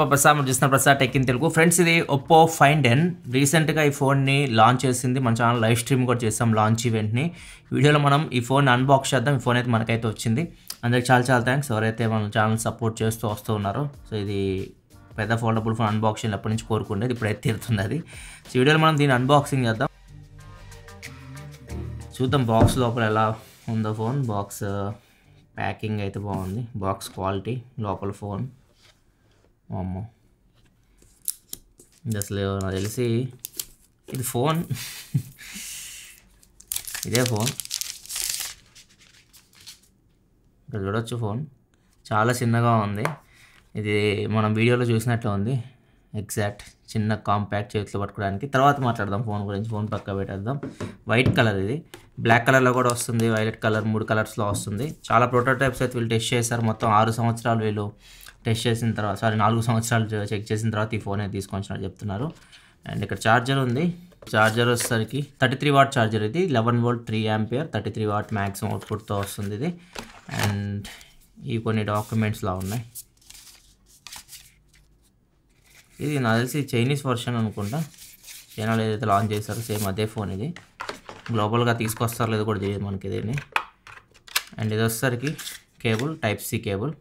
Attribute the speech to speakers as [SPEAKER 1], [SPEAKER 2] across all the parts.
[SPEAKER 1] పాప ప్రసాద్ మీరు చూసిన Prasad tech in Telugu friends ఇది ఒప్పో ఫైన్ టెన్ రీసెంట్గా ఈ ఫోన్ని లాంచ్ చేసింది మన ఛానల్ లైవ్ స్ట్రీమ్ కూడా చేసాం లాంచ్ ఈవెంట్ని వీడియోలో మనం ఈ ఫోన్ అన్బాక్స్ చేద్దాం ఈ ఫోన్ అయితే మనకైతే వచ్చింది అందరికి చాలా చాలా థ్యాంక్స్ ఎవరైతే మన ఛానల్ సపోర్ట్ చేస్తూ వస్తూ ఉన్నారో సో ఇది పెద్ద ఫోల్డబుల్ ఫోన్ అన్బాక్సింగ్ ఎప్పటి నుంచి కోరుకుండేది ఇప్పుడైతే తీరుతుంది అది సో వీడియోలో మనం దీన్ని అన్బాక్సింగ్ చేద్దాం చూద్దాం బాక్స్ లోపల ఎలా ఉందో ఫోన్ బాక్స్ ప్యాకింగ్ అయితే బాగుంది బాక్స్ క్వాలిటీ లోపల ఫోన్ అమ్మో ఇది అసలు నాకు తెలిసి ఇది ఫోన్ ఇదే ఫోన్ ఇక్కడ చూడొచ్చు ఫోన్ చాలా చిన్నగా ఉంది ఇది మనం వీడియోలో చూసినట్లు ఉంది ఎగ్జాక్ట్ చిన్న కాంపాక్ట్ చేతులు పట్టుకోవడానికి తర్వాత మాట్లాడదాం ఫోన్ గురించి ఫోన్ పక్క పెట్టేద్దాం వైట్ కలర్ ఇది బ్లాక్ కలర్లో కూడా వస్తుంది వైలెట్ కలర్ మూడు కలర్స్లో వస్తుంది చాలా ప్రోటోటైప్స్ అయితే వీళ్ళు టెస్ట్ చేశారు మొత్తం ఆరు సంవత్సరాలు వీళ్ళు టెస్ట్ చేసిన తర్వాత సారీ నాలుగు సంవత్సరాలు చెక్ చేసిన తర్వాత ఈ ఫోన్ అయితే చెప్తున్నారు అండ్ ఇక్కడ ఛార్జర్ ఉంది ఛార్జర్ వచ్చేసరికి థర్టీ త్రీ వాట్ ఛార్జర్ ఇది eleven volt three ampere thirty three watt maximum అవుట్పుట్తో వస్తుంది ఇది అండ్ ఈ కొన్ని డాక్యుమెంట్స్లా ఉన్నాయి ఇది నాకు తెలిసి చైనీస్ వర్షన్ అనుకుంటా చైనాలో ఏదైతే లాంచ్ చేశారో సేమ్ అదే ఫోన్ ఇది గ్లోబల్గా తీసుకొస్తారో లేదో కూడా తెలియదు మనకి దీన్ని అండ్ ఇది వచ్చేసరికి కేబుల్ టైప్ సి కేబుల్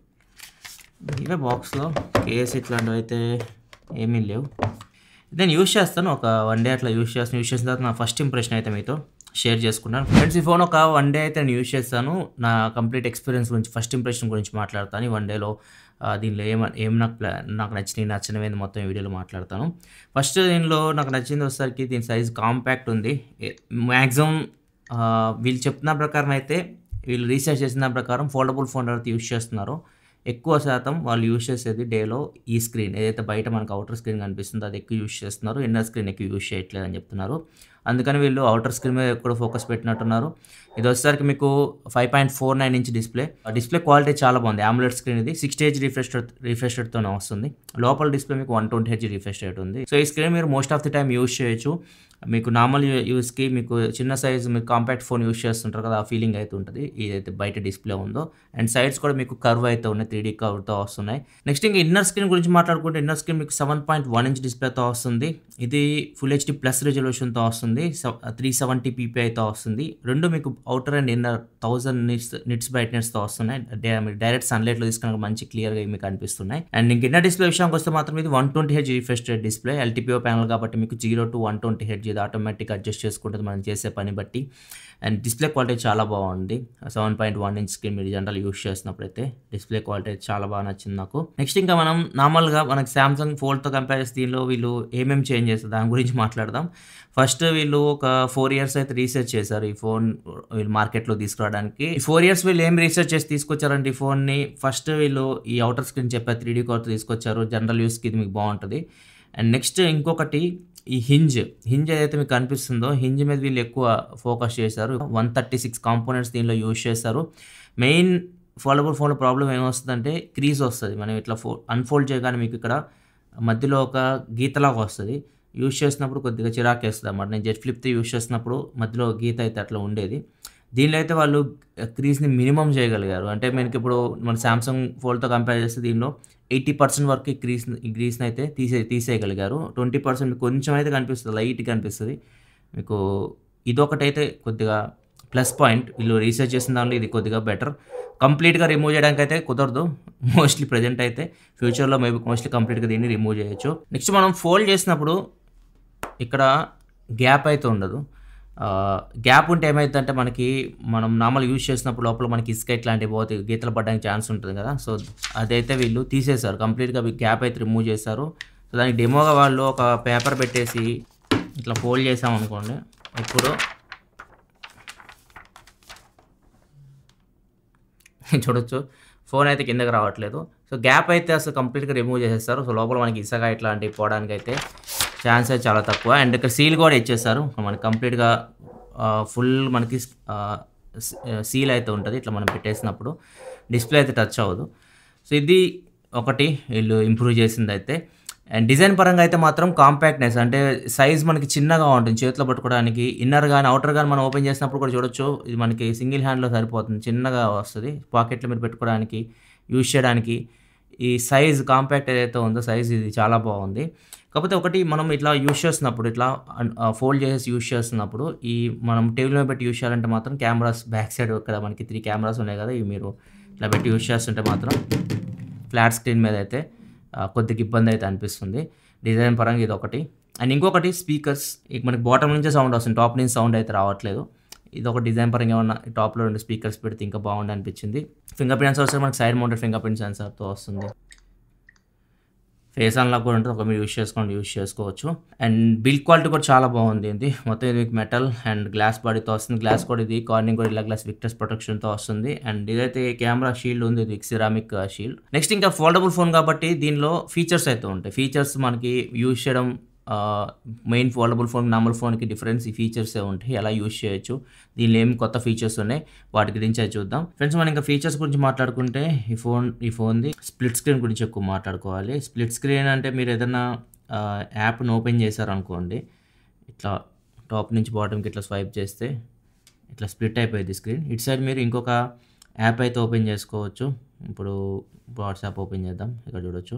[SPEAKER 1] ఇవే బాక్స్లో కేస్ ఇట్లాంటివి అయితే ఏమీ లేవు నేను యూస్ చేస్తాను ఒక వన్ డే అట్లా యూజ్ చేస్తాను యూస్ చేసిన తర్వాత నా ఫస్ట్ ఇంప్రెషన్ అయితే మీతో షేర్ చేసుకుంటాను ఫ్రెండ్స్ ఈ ఫోన్ ఒక వన్ డే అయితే నేను యూజ్ చేస్తాను నా కంప్లీట్ ఎక్స్పీరియన్స్ గురించి ఫస్ట్ ఇంప్రెషన్ గురించి మాట్లాడతాను ఈ వన్ డేలో దీనిలో ఏమ ఏం నాకు ప్లాన్ నాకు నచ్చినవి నచ్చినవి మొత్తం వీడియోలో మాట్లాడతాను ఫస్ట్ దీనిలో నాకు నచ్చింది వచ్చేసరికి దీని సైజ్ కాంపాక్ట్ ఉంది మ్యాక్సిమం వీళ్ళు చెప్తున్న ప్రకారం అయితే వీళ్ళు రీసెర్చ్ చేసిన ప్రకారం ఫోల్డబుల్ ఫోన్ అయితే యూస్ చేస్తున్నారు ఎక్కువ శాతం వాళ్ళు యూజ్ చేసేది డేలో ఈ స్క్రీన్ ఏదైతే బయట మనకు అవుటర్ స్క్రీన్ కనిపిస్తుందో అది ఎక్కువ యూజ్ చేస్తున్నారు ఇన్నర్ స్క్రీన్ ఎక్కువ యూజ్ చేయట్లేదు అని చెప్తున్నారు అందుకని వీళ్ళు అవుటర్ స్క్రీన్ మీద ఎక్కువ ఫోకస్ పెట్టినట్టున్నారు ఇది వచ్చేసరికి మీకు five point four nine inch display display quality చాలా బాగుంది ఆమ్లెట్ స్క్రీన్ ఇది సిక్స్టీ హెచ్ రిఫ్రెష్ రిఫ్రెష్ రేట్తోనే వస్తుంది లోపల డిస్ప్లే మీకు one twenty H refresh rate ఉంది సో ఈ స్క్రీన్ మీరు most of the time use చేయొచ్చు మీకు నార్మల్ యూస్కి మీకు చిన్న సైజ్ మీకు కాంపాక్ట్ ఫోన్ యూస్ చేస్తుంటారు కదా ఆ ఫీలింగ్ అయితే ఉంటుంది ఇదైతే బయట డిస్ప్లే ఉందో అండ్ సైడ్స్ కూడా మీకు కర్వ్ అయితే ఉన్నాయి త్రీ డీ కర్వ్తో వస్తున్నాయి నెక్స్ట్ ఇంకా ఇన్నర్ స్క్రీన్ గురించి మాట్లాడుకుంటే ఇన్నర్ స్క్రీన్ మీకు సెవెన్ పాయింట్ వన్ ఇంచ్ డిస్ప్లేతో వస్తుంది ఇది ఫుల్ హెచ్డి ప్లస్ రిజల్యూషన్తో వస్తుంది వస్తుంది త్రీ సెవెంటీ పీపీఐతో వస్తుంది రెండు మీకు outer and inner thousand nits nits బ్రైట్నెస్తో వస్తున్నాయి డైరెక్ట్ సన్లైట్లో తీసుకున్న మంచి క్లియర్గా మీకు అనిపిస్తున్నాయి అండ్ ఇంక ఇన్నర్ డిస్ప్లే విషయానికి వస్తే మాత్రం ఇది one twenty H refresh display LTPO panel కాబట్టి మీకు zero to one twenty hertz ఇది ఆటోమేటిక్ అడ్జస్ట్ చేసుకుంటుంది మనం చేసే పని బట్టి అండ్ డిస్ప్లే క్వాలిటీ చాలా బాగుంది seven point one inch screen మీరు జనరల్ యూస్ చేసినప్పుడైతే డిస్ప్లే క్వాలిటీ చాలా బాగా నచ్చింది నాకు నెక్స్ట్ ఇంకా మనం నార్మల్గా మనకి శాంసంగ్ ఫోన్తో కంపేర్ చేసి దీనిలో వీళ్ళు ఏమేమి చేంజ్ చేస్తారు దాని గురించి మాట్లాడదాం ఫస్ట్ వీళ్ళు ఒక ఫోర్ ఇయర్స్ అయితే రీసెర్చ్ చేశారు ఈ ఫోన్ వీళ్ళు మార్కెట్లో తీసుకురావడానికి ఫోర్ ఇయర్స్ వీళ్ళు ఏం రీసెర్చ్ చేసి తీసుకొచ్చారంటే ఈ ఫోన్ని ఫస్ట్ వీళ్ళు ఈ అవుటర్ స్క్రీన్ చెప్పారు త్రీ డీ కోర్ తీసుకొచ్చారు జనరల్ యూస్కి ఇది మీకు బాగుంటుంది అండ్ నెక్స్ట్ ఇంకొకటి ఈ హింజ్ హింజ్ ఏదైతే మీకు కనిపిస్తుందో హింజ్ మీద వీళ్ళు ఎక్కువ ఫోకస్ చేశారు వన్ థర్టీ సిక్స్ కాంపోనెంట్స్ దీనిలో యూజ్ చేస్తారు మెయిన్ ఫోల్డబుల్ ఫోన్ ప్రాబ్లం ఏమొస్తుందంటే క్రీజ్ వస్తుంది మనం ఇట్లా ఫో అన్ఫోల్డ్ చేయగానే మీకు ఇక్కడ మధ్యలో ఒక గీతలాగా వస్తుంది యూజ్ చేసినప్పుడు కొద్దిగా చిరాకు వేస్తుంది అన్నమాట నేను జెట్ ఫ్లిప్తో యూజ్ చేసినప్పుడు మధ్యలో గీత అయితే అట్లా ఉండేది దీనిలో అయితే వాళ్ళు క్రీజ్ని మినిమం చేయగలిగారు అంటే మనకి ఇప్పుడు మన శాంసంగ్ ఫోన్తో కంపేర్ చేస్తే దీనిలో ఎయిటీ పర్సెంట్ వరకు గ్రీస్ గ్రీస్ని అయితే తీసే తీసేయగలిగారు ట్వంటీ పర్సెంట్ కొంచెం అయితే కనిపిస్తుంది లైట్గా కనిపిస్తుంది మీకు ఇదొకటైతే కొద్దిగా ప్లస్ పాయింట్ వీళ్ళు రీసెర్చ్ చేసిన దానిలో ఇది కొద్దిగా బెటర్ కంప్లీట్గా రిమూవ్ చేయడానికి అయితే కుదరదు మోస్ట్లీ ప్రజెంట్ అయితే ఫ్యూచర్లో మేబీ మోస్ట్లీ కంప్లీట్గా దీన్ని రిమూవ్ చేయొచ్చు నెక్స్ట్ మనం ఫోల్డ్ చేసినప్పుడు ఇక్కడ గ్యాప్ అయితే ఉండదు గ్యాప్ ఉంటే ఏమైందంటే మనకి మనం నార్మల్ యూజ్ చేసినప్పుడు లోపల మనకి ఇసుక ఇట్లాంటివి పోతే గీతలు పడడానికి ఛాన్స్ ఉంటుంది కదా సో అదైతే వీళ్ళు తీసేశారు కంప్లీట్గా గ్యాప్ అయితే రిమూవ్ చేశారు సో దానికి డెమోగా వాళ్ళు ఒక పేపర్ పెట్టేసి ఇట్లా ఫోల్డ్ చేసామనుకోండి ఇప్పుడు చూడొచ్చు ఫోన్ అయితే కిందకి రావట్లేదు సో గ్యాప్ అయితే అసలు కంప్లీట్గా రిమూవ్ చేసేస్తారు సో లోపల మనకి ఇసగా ఇట్లాంటివి పోవడానికి అయితే ఛాన్స్ అయితే చాలా తక్కువ అండ్ ఇక్కడ సీల్ కూడా ఇచ్చేస్తారు మనకి కంప్లీట్గా ఫుల్ మనకి సీల్ అయితే ఉంటుంది ఇట్లా మనం పెట్టేసినప్పుడు డిస్ప్లే అయితే టచ్ అవ్వదు సో ఇది ఒకటి వీళ్ళు ఇంప్రూవ్ చేసింది అయితే అండ్ డిజైన్ పరంగా అయితే మాత్రం కాంపాక్ట్నెస్ అంటే సైజ్ మనకి చిన్నగా ఉంటుంది చేతిలో పట్టుకోవడానికి ఇన్నర్ కానీ అవుటర్ కానీ మనం ఓపెన్ చేసినప్పుడు కూడా చూడొచ్చు ఇది మనకి సింగిల్ హ్యాండ్లో సరిపోతుంది చిన్నగా వస్తుంది పాకెట్లో మీరు పెట్టుకోవడానికి యూజ్ చేయడానికి ఈ సైజ్ కాంపాక్ట్ ఏదైతే ఉందో సైజ్ ఇది చాలా బాగుంది కాకపోతే ఒకటి మనం ఇట్లా యూస్ చేస్తున్నప్పుడు ఇట్లా ఫోల్డ్ చేసి యూస్ చేస్తున్నప్పుడు ఈ మనం టేబుల్ మీద పెట్టి యూస్ చేయాలంటే మాత్రం కెమెరాస్ బ్యాక్ సైడ్ ఇక్కడ మనకి త్రీ కెమెరాస్ ఉన్నాయి కదా ఇవి మీరు ఇట్లా పెట్టి యూస్ చేస్తుంటే మాత్రం ఫ్లాట్ స్క్రీన్ మీద అయితే కొద్దిగా ఇబ్బంది అయితే అనిపిస్తుంది డిజైన్ పరంగా ఇది ఒకటి అండ్ ఇంకొకటి స్పీకర్స్ మనకి బాటమ్ నుంచే సౌండ్ వస్తుంది టాప్ నుంచి సౌండ్ అయితే రావట్లేదు ఇది ఒక డిజైన్ పరంగా ఏమన్నా టాప్లో రెండు స్పీకర్స్ పెడితే ఇంకా బాగుండి అనిపించింది ఫింగర్ ప్రింట్ సెన్సర్ మనకి సైడ్ మౌంటెడ్ ఫింగర్ ప్రింట్ సెన్సర్తో వస్తుంది రేసాన్లో లాగా కూడా ఉంటుంది ఒక మీరు యూస్ చేసుకోండి యూస్ చేసుకోవచ్చు అండ్ బిల్డ్ క్వాలిటీ కూడా చాలా బాగుంది ఇది మొత్తం ఇది మీకు మెటల్ అండ్ గ్లాస్ బాడీతో వస్తుంది గ్లాస్ కూడా ఇది కార్నింగ్ కూడా ఇలా గ్లాస్ విక్టర్స్ ప్రొటెక్షన్తో వస్తుంది అండ్ ఇదైతే కెమెరా షీల్డ్ ఉంది ఇది సిరామిక్ షీల్డ్ నెక్స్ట్ ఇంకా ఫోల్డబుల్ ఫోన్ కాబట్టి దీనిలో ఫీచర్స్ అయితే ఉంటాయి ఫీచర్స్ మనకి యూజ్ చేయడం మెయిన్ ఫోల్డబుల్ ఫోన్ నార్మల్ ఫోన్కి డిఫరెన్స్ ఈ ఫీచర్సే ఉంటాయి ఎలా యూజ్ చేయొచ్చు దీనిలో ఏమి కొత్త ఫీచర్స్ ఉన్నాయి వాటి గురించి అది చూద్దాం ఫ్రెండ్స్ మనం ఇంకా ఫీచర్స్ గురించి మాట్లాడుకుంటే ఈ ఫోన్ ఈ ఫోన్ది స్ప్లిట్ స్క్రీన్ గురించి ఎక్కువ మాట్లాడుకోవాలి స్ప్లిట్ స్క్రీన్ అంటే మీరు ఏదైనా యాప్ను ఓపెన్ చేశారనుకోండి ఇట్లా టాప్ నుంచి బాటమ్కి ఇట్లా స్వైప్ చేస్తే ఇట్లా స్ప్లిట్ అయిపోయింది స్క్రీన్ ఇటు సైడ్ మీరు ఇంకొక యాప్ అయితే ఓపెన్ చేసుకోవచ్చు ఇప్పుడు వాట్సాప్ ఓపెన్ చేద్దాం ఇక్కడ చూడొచ్చు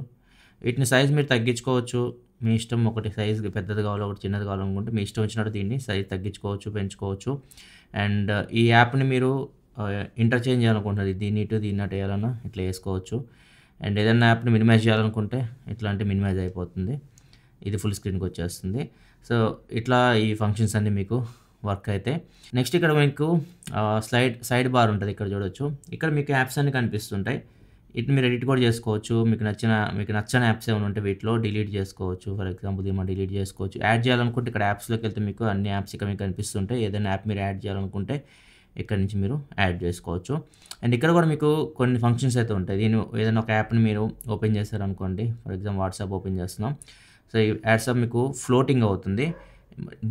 [SPEAKER 1] వీటిని సైజ్ మీరు తగ్గించుకోవచ్చు మీ ఇష్టం ఒకటి సైజ్ పెద్దది కావాలి ఒకటి చిన్నది కావాలనుకుంటే మీ ఇష్టం వచ్చినట్టు దీన్ని సైజ్ తగ్గించుకోవచ్చు పెంచుకోవచ్చు అండ్ uh, ఈ యాప్ని మీరు ఇంటర్చేంజ్ uh, చేయాలనుకుంటుంది దీన్ని ఇటు దీన్ని అటు వేయాలన్నా ఇట్లా వేసుకోవచ్చు అండ్ ఏదైనా యాప్ని మినిమైజ్ చేయాలనుకుంటే ఇట్లాంటి మినిమైజ్ అయిపోతుంది ఇది ఫుల్ స్క్రీన్కి వచ్చేస్తుంది సో ఇట్లా ఈ ఫంక్షన్స్ అన్నీ మీకు వర్క్ అయితే నెక్స్ట్ ఇక్కడ మీకు స్లైడ్ సైడ్ బార్ ఉంటుంది ఇక్కడ చూడొచ్చు ఇక్కడ మీకు యాప్స్ అన్నీ కనిపిస్తుంటాయి ఇటు మీరు ఎడిట్ కూడా చేసుకోవచ్చు మీకు నచ్చిన మీకు నచ్చిన యాప్స్ ఏమైనా ఉంటే వీటిలో డిలీట్ చేసుకోవచ్చు ఫర్ ఎగ్జాంపుల్ దీమా డిలీట్ చేసుకోవచ్చు యాడ్ చేయాలనుకుంటే ఇక్కడ యాప్స్లోకి వెళ్తే మీకు అన్ని యాప్స్ ఇక్కడ మీకు కనిపిస్తుంటే ఏదైనా యాప్ మీరు యాడ్ చేయాలనుకుంటే ఇక్కడ నుంచి మీరు యాడ్ చేసుకోవచ్చు అండ్ ఇక్కడ కూడా మీకు కొన్ని ఫంక్షన్స్ అయితే ఉంటాయి దీని ఏదైనా ఒక యాప్ని మీరు ఓపెన్ చేశారనుకోండి ఫర్ ఎగ్జాంపుల్ వాట్సాప్ ఓపెన్ చేస్తున్నాం సో ఈ వాట్సాప్ మీకు ఫ్లోటింగ్ అవుతుంది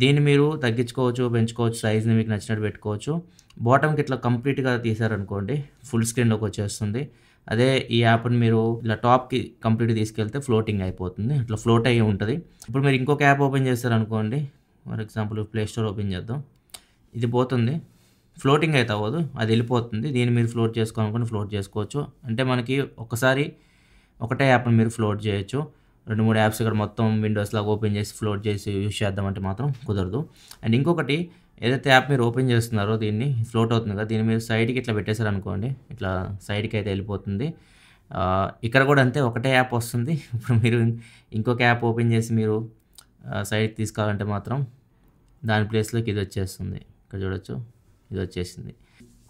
[SPEAKER 1] దీన్ని మీరు తగ్గించుకోవచ్చు పెంచుకోవచ్చు సైజ్ని మీకు నచ్చినట్టు పెట్టుకోవచ్చు బాటమ్కి ఇట్లా కంప్లీట్గా తీసారనుకోండి ఫుల్ స్క్రీన్లోకి వచ్చేస్తుంది అదే ఈ యాప్ని మీరు ఇలా టాప్కి కంప్లీట్ తీసుకెళ్తే ఫ్లోటింగ్ అయిపోతుంది అట్లా ఫ్లోట్ అయ్యి ఉంటుంది ఇప్పుడు మీరు ఇంకొక యాప్ ఓపెన్ చేస్తారనుకోండి for example play store open చేద్దాం ఇది పోతుంది ఫ్లోటింగ్ అయితే అవ్వదు అది వెళ్ళిపోతుంది దీన్ని మీరు ఫ్లోట్ చేసుకోవాలనుకుని ఫ్లోట్ చేసుకోవచ్చు అంటే మనకి ఒకసారి ఒకటే యాప్ని మీరు ఫ్లోట్ చేయొచ్చు రెండు మూడు యాప్స్ ఇక్కడ మొత్తం విండోస్ లాగా ఓపెన్ చేసి ఫ్లోట్ చేసి యూజ్ చేద్దామంటే మాత్రం కుదరదు అండ్ ఇంకొకటి ఏదైతే యాప్ మీరు ఓపెన్ చేస్తున్నారో దీన్ని ఫ్లోట్ అవుతుంది కదా దీన్ని మీరు సైడ్కి ఇట్లా పెట్టేశారనుకోండి ఇట్లా సైడ్కి అయితే వెళ్ళిపోతుంది ఇక్కడ కూడా అంతే ఒకటే యాప్ వస్తుంది ఇప్పుడు మీరు ఇంకొక యాప్ ఓపెన్ చేసి మీరు సైడ్కి తీసుకోవాలంటే మాత్రం దాని ప్లేస్లోకి ఇది వచ్చేస్తుంది ఇక్కడ చూడొచ్చు ఇది వచ్చేసింది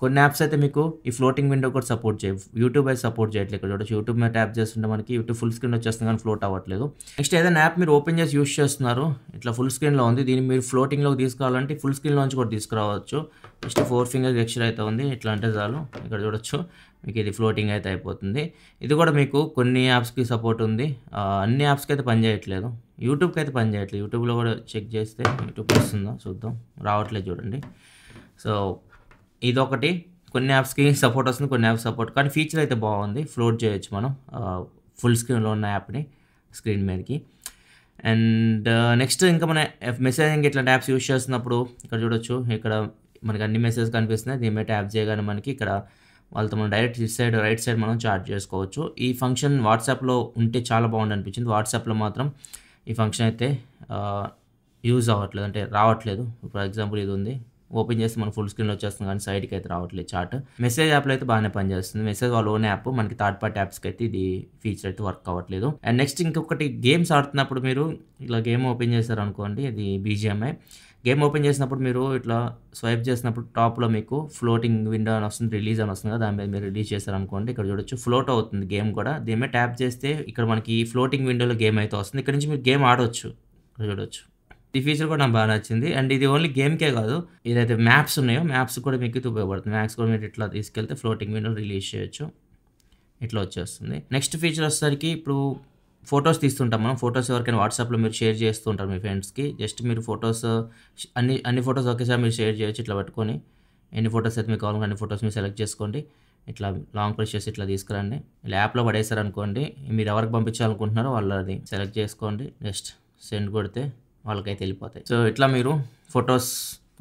[SPEAKER 1] కొన్ని యాప్స్ అయితే మీకు ఈ ఫ్లోటింగ్ విండో కూడా సపోర్ట్ చేయ యూట్యూబ్ అయితే సపోర్ట్ చేయట్లేదు ఇక్కడ చూడొచ్చు యూట్యూబ్ మీద ట్యాప్ చేస్తుంటే మనకి యూట్యూబ్ ఫుల్ స్క్రీన్ వచ్చేస్తుంది కానీ ఫ్లోట్ అవ్వట్లేదు నెక్స్ట్ ఏదైనా యాప్ మీరు ఓపెన్ చేసి యూస్ చేస్తున్నారు ఇట్లా ఫుల్ స్క్రీన్లో ఉంది దీన్ని మీరు ఫ్లోటింగ్లోకి తీసుకోవాలంటే ఫుల్ స్క్రీన్లోంచి కూడా తీసుకురావచ్చు నెక్స్ట్ ఫోర్ ఫింగర్ ఎక్స్ట్రా అయితే ఉంది ఇట్లా అంటే చాలు ఇక్కడ చూడొచ్చు మీకు ఇది ఫ్లోటింగ్ అయితే అయిపోతుంది ఇది కూడా మీకు కొన్ని యాప్స్కి సపోర్ట్ ఉంది అన్ని యాప్స్కి అయితే పనిచేయట్లేదు యూట్యూబ్కి అయితే పనిచేయట్లేదు యూట్యూబ్లో కూడా చెక్ చేస్తే యూట్యూబ్ వస్తుందో చూద్దాం రావట్లేదు చూడండి సో ఇదొకటి కొన్ని యాప్స్కి సపోర్ట్ వస్తుంది కొన్ని యాప్స్ సపోర్ట్ కానీ ఫీచర్ అయితే బాగుంది ఫ్లోట్ చేయొచ్చు మనం ఫుల్ స్క్రీన్లో ఉన్న యాప్ని స్క్రీన్ మీదకి అండ్ నెక్స్ట్ ఇంకా మన మెసేజింగ్ ఇట్లాంటి యాప్స్ యూస్ చేస్తున్నప్పుడు ఇక్కడ చూడొచ్చు ఇక్కడ మనకి అన్ని మెసేజ్ కనిపిస్తున్నాయి దీని మీద యాప్ చేయగానే మనకి ఇక్కడ వాళ్ళతో మనం direct is side right side మనం చార్జ్ చేసుకోవచ్చు ఈ ఫంక్షన్ వాట్సాప్లో ఉంటే చాలా బాగుంది అనిపించింది వాట్సాప్లో మాత్రం ఈ ఫంక్షన్ అయితే యూజ్ అవ్వట్లేదు అంటే రావట్లేదు ఫర్ ఎగ్జాంపుల్ ఇది ఉంది ఓపెన్ చేస్తే మన ఫుల్ స్క్రీన్ వచ్చేస్తుంది కానీ సైడ్కి అయితే రావట్లేదు చార్ట్ మెసేజ్ యాప్లో అయితే బాగానే పనిచేస్తుంది మెసేజ్ వాళ్ళ ఓన్ యాప్ మనకి థర్డ్ పార్టీ యాప్స్కి అయితే ఇది ఫీచర్ అయితే వర్క్ అవ్వట్లేదు అండ్ నెక్స్ట్ ఇంకొకటి గేమ్స్ ఆడుతున్నప్పుడు మీరు ఇలా గేమ్ ఓపెన్ చేశారనుకోండి ఇది బీజిఎంఐ గేమ్ ఓపెన్ చేసినప్పుడు మీరు ఇట్లా స్వైప్ చేసినప్పుడు టాప్లో మీకు ఫ్లోటింగ్ విండో అని వస్తుంది రిలీజ్ అని వస్తుంది కదా దాని మీద మీరు రిలీజ్ చేశారనుకోండి ఇక్కడ చూడొచ్చు ఫ్లోట్ అవుతుంది గేమ్ కూడా దీని మీద ట్యాప్ చేస్తే ఇక్కడ మనకి ఫ్లోటింగ్ విండోలో గేమ్ అయితే వస్తుంది ఇక్కడ నుంచి మీరు గేమ్ ఆడవచ్చు ఇక్కడ చూడొచ్చు ఈ ఫీచర్ కూడా నాకు బాగా నచ్చింది అండ్ ఇది ఓన్లీ గేమ్కే కాదు ఏదైతే మ్యాప్స్ ఉన్నాయో మ్యాప్స్ కూడా మీకు ఉపయోగపడుతుంది మ్యాప్స్ కూడా మీరు ఇట్లా తీసుకెళ్తే ఫ్లోటింగ్ విండో రిలీజ్ చేయొచ్చు ఇట్లా వచ్చేస్తుంది నెక్స్ట్ ఫీచర్ వచ్చేసరికి ఇప్పుడు ఫొటోస్ తీస్తుంటాం మనం ఫొటోస్ ఎవరికైనా వాట్సాప్లో మీరు షేర్ చేస్తుంటారు మీ ఫ్రెండ్స్కి జస్ట్ మీరు ఫొటోస్ అన్ని అన్ని ఫొటోస్ ఒకేసారి మీరు షేర్ చేయొచ్చు ఇట్లా పట్టుకొని ఎన్ని ఫొటోస్ అయితే మీకు కావాలో అన్ని ఫొటోస్ మీరు సెలెక్ట్ చేసుకోండి ఇట్లా లాంగ్ ప్రెస్ చేసి ఇట్లా తీసుకురండి ఇలా యాప్లో పడేసారు అనుకోండి మీరు ఎవరికి పంపించాలనుకుంటున్నారో వాళ్ళు అది సెలెక్ట్ చేసుకోండి జస్ట్ సెండ్ కొడితే వాళ్ళకైతే వెళ్ళిపోతాయి సో ఇట్లా మీరు ఫొటోస్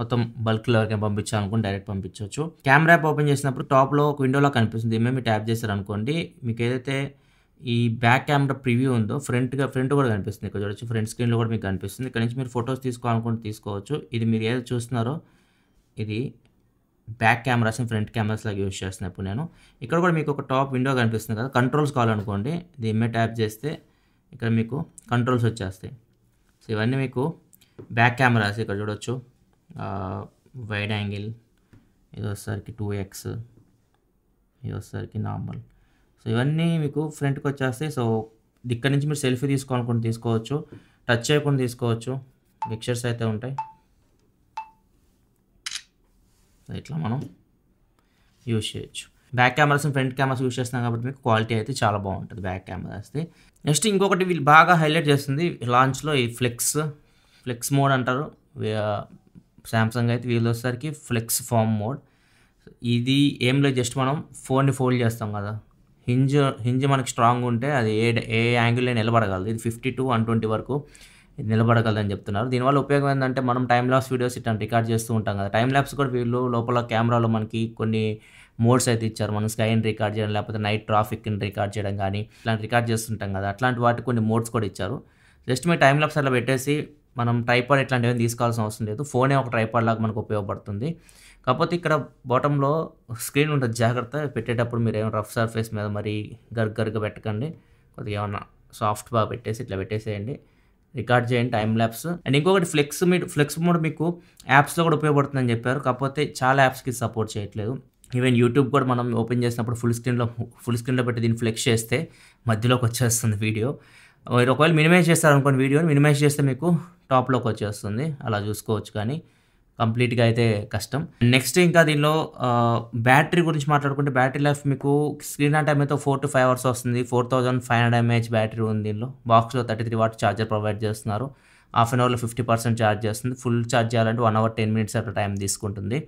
[SPEAKER 1] మొత్తం బల్క్లో ఎవరికైనా పంపించాలనుకుని డైరెక్ట్ పంపించవచ్చు కెమెరా యాప్ ఓపెన్ చేసినప్పుడు టాప్లో ఒక విండోలో కనిపిస్తుంది ఏమేమి ట్యాప్ చేశారనుకోండి మీకు ఏదైతే ఈ బ్యాక్ కెమెరా ప్రివ్యూ ఉందో ఫ్రంట్గా ఫ్రంట్ కూడా కనిపిస్తుంది ఇక్కడ చూడొచ్చు ఫ్రంట్ స్క్రీన్లో కూడా మీకు కనిపిస్తుంది ఇక్కడ నుంచి మీరు ఫొటోస్ తీసుకోవాలనుకుంటే తీసుకోవచ్చు ఇది మీరు ఏదో చూస్తున్నారో ఇది బ్యాక్ కెమెరాస్ ఫ్రంట్ కెమెరాస్ లాగా యూజ్ చేస్తున్నప్పుడు నేను ఇక్కడ కూడా మీకు ఒక టాప్ విండో కనిపిస్తుంది కదా కంట్రోల్స్ కావాలనుకోండి ఇది ఎంఏ ట్యాప్ చేస్తే ఇక్కడ మీకు కంట్రోల్స్ వచ్చేస్తాయి ఇవన్నీ మీకు బ్యాక్ కెమెరాస్ ఇక్కడ చూడొచ్చు వైడ్ యాంగిల్ ఇది వచ్చేసరికి టూ ఎక్స్ ఇది వచ్చేసరికి నార్మల్ సో ఇవన్నీ మీకు ఫ్రంట్కి వచ్చేస్తాయి సో ఇక్కడ నుంచి మీరు సెల్ఫీ తీసుకోవాలనుకుంటే తీసుకోవచ్చు టచ్ చేయకుండా తీసుకోవచ్చు పిక్చర్స్ అయితే ఉంటాయి ఇట్లా మనం యూజ్ చేయొచ్చు back cameras front cameras use చేస్తున్నాం కాబట్టి మీకు క్వాలిటీ అయితే చాలా బాగుంటుంది బ్యాక్ కెమెరాస్ నెక్స్ట్ ఇంకొకటి వీళ్ళు బాగా హైలైట్ చేస్తుంది లాంచ్లో ఈ ఫ్లెక్స్ ఫ్లెక్స్ మోడ్ అంటారు శాంసంగ్ అయితే వీళ్ళు వచ్చేసరికి ఫ్లెక్స్ ఫామ్ మోడ్ ఇది ఏం లేదు జస్ట్ మనం ఫోన్ని ఫోల్డ్ చేస్తాం కదా హింజ్ హింజ్ మనకి స్ట్రాంగ్ ఉంటే అది ఏ ఏ యాంగిల్లో నిలబడగలదు ఇది ఫిఫ్టీ టు వన్ ట్వంటీ వరకు అని చెప్తున్నారు దీనివల్ల ఉపయోగం ఏంటంటే మనం టైం లాప్స్ వీడియోస్ ఇట్లా రికార్డ్ చేస్తూ ఉంటాం కదా టైం ల్యాబ్స్ కూడా వీళ్ళు లోపల కెమెరాలో మనకి కొన్ని మోడ్స్ అయితే ఇచ్చారు మనం స్కైని రికార్డ్ చేయడం లేకపోతే నైట్ ట్రాఫిక్ని రికార్డ్ చేయడం కానీ ఇట్లాంటి రికార్డ్ చేస్తుంటాం కదా అట్లాంటి వాటి కొన్ని మోడ్స్ కూడా ఇచ్చారు జస్ట్ మీ టైం లాప్స్ అలా పెట్టేసి మనం ట్రైపాడ్ ఇట్లాంటివి తీసుకోవాల్సిన అవసరం లేదు ఫోనే ఒక ట్రైపాడ్ లాగా మనకు ఉపయోగపడుతుంది కాకపోతే ఇక్కడ బాటంలో స్క్రీన్ ఉంటుంది జాగ్రత్త పెట్టేటప్పుడు మీరు ఏమైనా రఫ్ సర్ఫేస్ మీద మరి గర్గర్గా పెట్టకండి కొద్దిగా ఏమన్నా సాఫ్ట్ బాగా పెట్టేసి ఇట్లా పెట్టేసేయండి రికార్డ్ చేయండి టైం ల్యాప్స్ అండ్ ఇంకొకటి ఫ్లెక్స్ మీ ఫ్లెక్స్ మోడ్ మీకు యాప్స్లో కూడా ఉపయోగపడుతుందని చెప్పారు కాకపోతే చాలా యాప్స్కి సపోర్ట్ చేయట్లేదు ఈవెన్ యూట్యూబ్ కూడా మనం ఓపెన్ చేసినప్పుడు ఫుల్ స్క్రీన్లో ఫుల్ స్క్రీన్లో పెట్టి దీన్ని ఫ్లెక్స్ చేస్తే మధ్యలోకి వచ్చేస్తుంది వీడియో మీరు ఒకవేళ మినిమైజ్ చేస్తారనుకోండి వీడియోని మినిమైజ్ చేస్తే మీకు టాప్లోకి వచ్చేస్తుంది అలా చూసుకోవచ్చు కానీ కంప్లీట్గా అయితే కష్టం నెక్స్ట్ ఇంకా దీనిలో బ్యాటరీ గురించి మాట్లాడుకుంటే బ్యాటరీ లైఫ్ మీకు స్క్రీన్ ఆన్ టైమ్ అయితే ఫోర్ టు ఫైవ్ అవర్స్ వస్తుంది four thousand five hundred mAh battery ఉంది దీనిలో బాక్స్లో thirty three watt charger provide చేస్తున్నారు హాఫ్ అన్ అవర్లో ఫిఫ్టీ పర్సెంట్ ఛార్జ్ చేస్తుంది ఫుల్ ఛార్జ్ చేయాలంటే వన్ అవర్ టెన్ మినిట్స్ అట్లా టైం తీసుకుంటుంది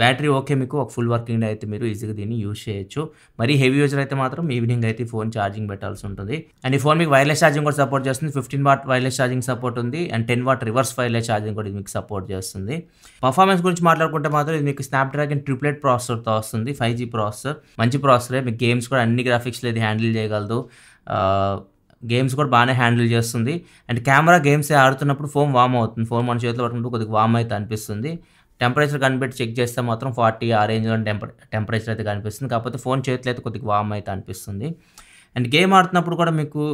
[SPEAKER 1] బ్యాటరీ ఓకే మీకు ఒక ఫుల్ వర్కింగ్ డే అయితే మీరు ఈజీగా దీన్ని యూజ్ చేయొచ్చు మరీ హెవీ యూజర్ అయితే మాత్రం ఈవినింగ్ అయితే ఫోన్ ఛార్జింగ్ పెట్టాల్సి ఉంటుంది అండ్ ఈ ఫోన్ మీకు వైర్లెస్ ఛార్జింగ్ కూడా సపోర్ట్ చేస్తుంది fifteen watt wireless charging support ఉంది and ten watt reverse wireless charging కూడా ఇది మీకు సపోర్ట్ చేస్తుంది పర్ఫార్మెన్స్ గురించి మాట్లాడుకుంటే మాత్రం ఇది మీకు స్నాప్డ్రాగన్ ట్రిప్లెట్ ప్రాసెసర్తో వస్తుంది ఫైవ్ జీ ప్రాసెసర్ మంచి ప్రాసెసరే మీకు గేమ్స్ కూడా అన్ని గ్రాఫిక్స్లో ఇది హ్యాండిల్ చేయగలదు గేమ్స్ కూడా బాగానే హ్యాండిల్ చేస్తుంది అండ్ కెమెరా గేమ్స్ ఆడుతున్నప్పుడు ఫోన్ వామ్ అవుతుంది ఫోన్ మన చేతిలో పడుతున్నప్పుడు కొద్దిగా వామ్ అయితే అనిపిస్తుంది టెంపరేచర్ కనిపెట్టి చెక్ చేస్తే మాత్రం ఫార్టీ ఆ రేంజ్లో టెంపర్ టెంపరేచర్ అయితే కనిపిస్తుంది కాకపోతే ఫోన్ చేతులు అయితే కొద్దిగా వామ్ అయితే అనిపిస్తుంది అండ్ గేమ్ ఆడుతున్నప్పుడు కూడా మీకు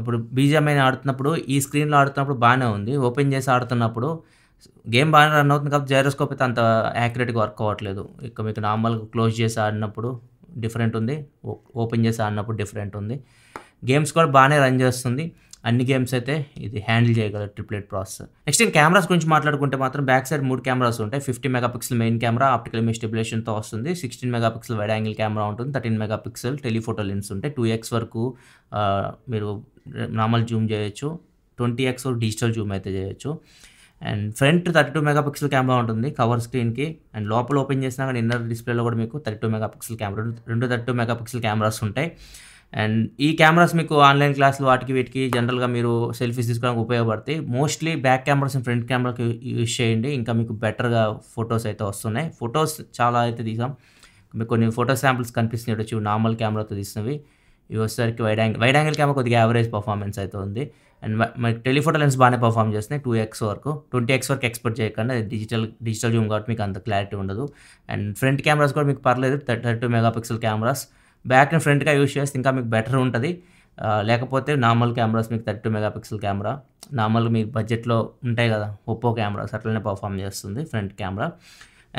[SPEAKER 1] ఇప్పుడు బీజిఎంఐ ఆడుతున్నప్పుడు ఈ స్క్రీన్లో ఆడుతున్నప్పుడు బాగానే ఉంది ఓపెన్ చేసి ఆడుతున్నప్పుడు గేమ్ బాగానే రన్ అవుతుంది కాబట్టి జైరోస్కోప్ అయితే అంత యాక్యురేట్గా వర్క్ అవ్వట్లేదు ఇక మీకు నార్మల్గా క్లోజ్ చేసి ఆడినప్పుడు డిఫరెంట్ ఉంది ఓపెన్ చేసి ఆడినప్పుడు డిఫరెంట్ ఉంది గేమ్స్ కూడా బాగానే రన్ చేస్తుంది అన్ని గేమ్స్ అయితే ఇది హ్యాండిల్ చేయగలదు ట్రిప్లెట్ ప్రాసెసర్ నెక్స్ట్ ఇన్ కెమెరాస్ గురించి మాట్లాడుకుంటే మాత్రం బ్యాక్ సైడ్ మూడు కెమెరాస్ ఉంటాయి fifty megapixel main camera optical image స్టెబిలేషన్తో వస్తుంది sixteen megapixel wide angle camera ఉంటుంది థర్టీన్ పిక్సల్ టెలిఫోటో లెన్స్ ఉంటాయి టూ ఎక్స్ వరకు మీరు నార్మల్ జూమ్ చేయొచ్చు ట్వంటీ ఎక్స్ వరకు డిజిటల్ జూమ్ అయితే చేయొచ్చు and front thirty two megapixel camera ఉంటుంది కవర్ స్క్రీన్కి అండ్ లోపల ఓపెన్ చేసినా కానీ ఇన్నర్ డిస్ప్లేలో కూడా మీకు థర్టీ టూ మెగాపిక్సెల్ కెమెరా రెండు థర్టీ టూ పిక్సల్ కెమెరాస్ ఉంటాయి అండ్ ఈ కెమెరాస్ మీకు ఆన్లైన్ క్లాసులు వాటికి వీటికి జనరల్గా మీరు సెల్ఫీస్ తీసుకోవడానికి ఉపయోగపడతాయి మోస్ట్లీ బ్యాక్ కెమెరాస్ ఫ్రంట్ కెమెరాకి యూస్ చేయండి ఇంకా మీకు బెటర్గా ఫొటోస్ అయితే వస్తున్నాయి ఫొటోస్ చాలా అయితే తీసాం మీకు కొన్ని ఫోటో శాంపిల్స్ కనిపిస్తున్నాయి వచ్చి నార్మల్ కెమెరాతో తీసినవి ఇవి వచ్చేసరికి wide angle wide angle camera కొద్దిగా యావరేజ్ పర్ఫార్మెన్స్ అయితే ఉంది అండ్ మనకి టెలిఫోటో లెన్స్ బాగానే పర్ఫామ్ చేస్తున్నాయి టూ ఎక్స్ వరకు ట్వంటీ ఎక్స్ వరకు ఎక్స్పెక్ట్ చేయకుండా డిజిటల్ డిజిటల్ జూమ్ కాబట్టి మీకు అంత క్లారిటీ ఉండదు అండ్ ఫ్రంట్ కెమెరాస్ కూడా మీకు పర్లేదు థర్టీ పిక్సెల్ కెమెరాస్ బ్యాక్ ఫ్రంట్గా యూజ్ చేస్తే ఇంకా మీకు బెటర్ ఉంటుంది లేకపోతే నార్మల్ కెమెరాస్ మీకు thirty mega pixel camera normal మీ బడ్జెట్లో ఉంటాయి కదా ఒప్పో కెమెరా సట్లనే పర్ఫామ్ చేస్తుంది ఫ్రంట్ కెమెరా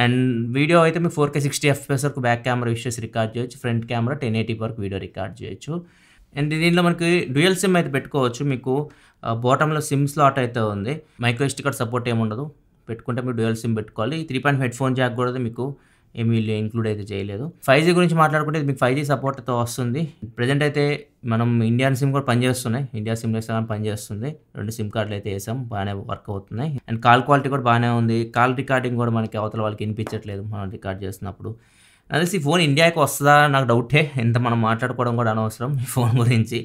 [SPEAKER 1] అండ్ వీడియో అయితే మీకు ఫోర్ కే సిక్స్టీ ఎఫ్పిఎస్ వరకు బ్యాక్ కెమెరా యూస్ చేసి రికార్డ్ చేయొచ్చు ఫ్రంట్ కెమెరా టెన్ ఎయిటీ వరకు వీడియో రికార్డ్ చేయొచ్చు అండ్ దీనిలో మనకి డ్యూయల్ సిమ్ అయితే పెట్టుకోవచ్చు మీకు బాటంలో సిమ్ స్లాట్ అయితే ఉంది మైక్రో ఎస్టీ కార్డ్ సపోర్ట్ ఏముండదు పెట్టుకుంటే మీరు డ్యూయల్ సిమ్ పెట్టుకోవాలి three point headphone jack కూడా మీకు ఏమీ ఇంక్లూడ్ అయితే చేయలేదు ఫైవ్ జీ గురించి మాట్లాడుకుంటే మీకు ఫైవ్ జీ సపోర్ట్తో వస్తుంది ప్రజెంట్ అయితే మనం ఇండియన్ సిమ్ కూడా పనిచేస్తున్నాయి ఇండియా సిమ్ పని పనిచేస్తుంది రెండు సిమ్ కార్డులు అయితే వేసాం బాగానే వర్క్ అవుతున్నాయి అండ్ కాల్ క్వాలిటీ కూడా బాగానే ఉంది కాల్ రికార్డింగ్ కూడా మనకి అవతల వాళ్ళకి వినిపించట్లేదు మనం రికార్డ్ చేస్తున్నప్పుడు అదే ఫోన్ ఇండియాకి వస్తుందా నాకు డౌటే ఎంత మనం మాట్లాడుకోవడం కూడా అనవసరం ఈ ఫోన్ గురించి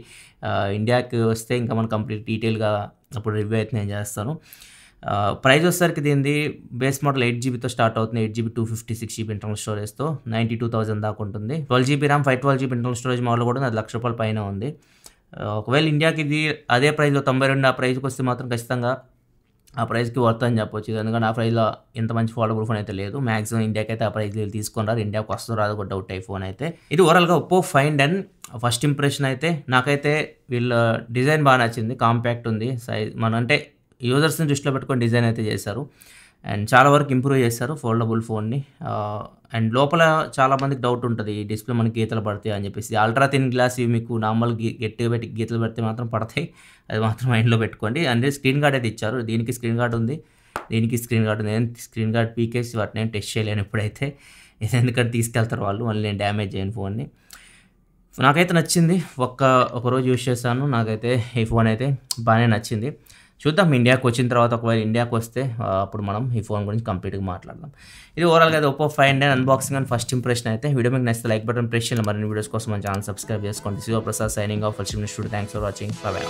[SPEAKER 1] ఇండియాకి వస్తే ఇంకా మనం కంప్లీట్ డీటెయిల్గా అప్పుడు రివ్యూ అయితే నేను చేస్తాను ప్రైజ్ వచ్చేసరికి దీనిది బేస్ మోడల్ ఎయిట్ జీబీతో స్టార్ట్ అవుతుంది eight GB two fifty six GB internal స్టోరేజ్తో నైంటీ టూ థౌసండ్ దాకా ఉంటుంది twelve GB RAM five twelve GB internal storage model కూడా అది లక్ష రూపాయల పైన ఉంది ఒకవేళ ఇండియాకి ఇది అదే ప్రైస్లో తొంభై రెండు ఆ ప్రైస్కి వస్తే మాత్రం ఖచ్చితంగా ఆ ప్రైస్కి వర్త్ అని చెప్పొచ్చు ఎందుకంటే ఆ ప్రైస్లో ఇంత మంచి ఫోల్డబుల్ ఫోన్ అయితే లేదు మ్యాక్సిమం ఇండియాకి అయితే ఆ ప్రైస్ వీళ్ళు రారు ఇండియాకి వస్తుంది రాదు ఒక డౌట్ అయ్యి ఫోన్ అయితే ఇది ఓవరాల్గా Oppo Find and first impression అయితే నాకైతే వీళ్ళ డిజైన్ బాగా నచ్చింది కాంపాక్ట్ ఉంది సైజ్ మనం అంటే యూజర్స్ని దృష్టిలో పెట్టుకొని డిజైన్ అయితే చేశారు అండ్ చాలా వరకు ఇంప్రూవ్ చేశారు ఫోల్డబుల్ ఫోన్ని అండ్ లోపల చాలామందికి డౌట్ ఉంటుంది ఈ డిస్ప్లే మనకి గీతలు పడతాయి అని చెప్పేసి అల్ట్రా థిన్ గ్లాస్ ఇవి మీకు నార్మల్ గట్టిగా పెట్టి గీతలు పెడితే మాత్రం పడతాయి అది మాత్రం మైండ్లో పెట్టుకోండి అంటే స్క్రీన్ గార్డ్ అయితే ఇచ్చారు దీనికి స్క్రీన్ గార్డ్ ఉంది దీనికి స్క్రీన్ గార్డ్ ఉంది నేను స్క్రీన్ గార్డ్ పీకేసి వాటిని నేను టెస్ట్ చేయలేను ఎప్పుడైతే ఎందుకంటే తీసుకెళ్తారు వాళ్ళు మళ్ళీ నేను డ్యామేజ్ చేయను ఫోన్ని నాకైతే నచ్చింది ఒక్క ఒకరోజు యూజ్ చేశాను నాకైతే ఈ ఫోన్ అయితే బాగానే నచ్చింది చూద్దాం ఇండియాకి వచ్చిన తర్వాత ఒకవేళ ఇండియాకి వస్తే అప్పుడు మనం ఈ ఫోన్ గురించి కంప్లీట్గా మాట్లాడదాం ఇది ఓవరాల్ అయితే Oppo five hundred unboxing and first impression అయితే వీడియో మీకు నచ్చితే లైక్ బటన్ ప్రెస్ చేయాలి మరిన్ని వీడియోస్ కోసం మన ఛానల్ సబ్స్క్రైబ్ చేసుకోండి Shivaprasad signing off first studio thanks for watching bye